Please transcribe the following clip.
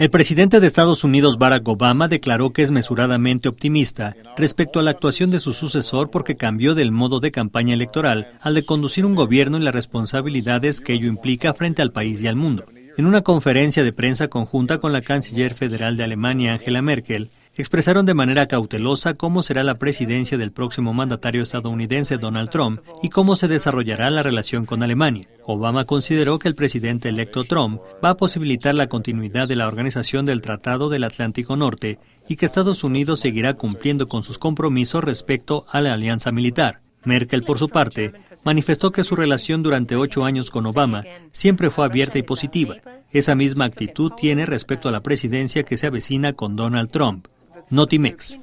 El presidente de Estados Unidos, Barack Obama, declaró que es mesuradamente optimista respecto a la actuación de su sucesor porque cambió del modo de campaña electoral al de conducir un gobierno y las responsabilidades que ello implica frente al país y al mundo. En una conferencia de prensa conjunta con la canciller federal de Alemania, Angela Merkel, expresaron de manera cautelosa cómo será la presidencia del próximo mandatario estadounidense Donald Trump y cómo se desarrollará la relación con Alemania. Obama consideró que el presidente electo Trump va a posibilitar la continuidad de la organización del Tratado del Atlántico Norte y que Estados Unidos seguirá cumpliendo con sus compromisos respecto a la alianza militar. Merkel, por su parte, manifestó que su relación durante ocho años con Obama siempre fue abierta y positiva. Esa misma actitud tiene respecto a la presidencia que se avecina con Donald Trump. Notimex.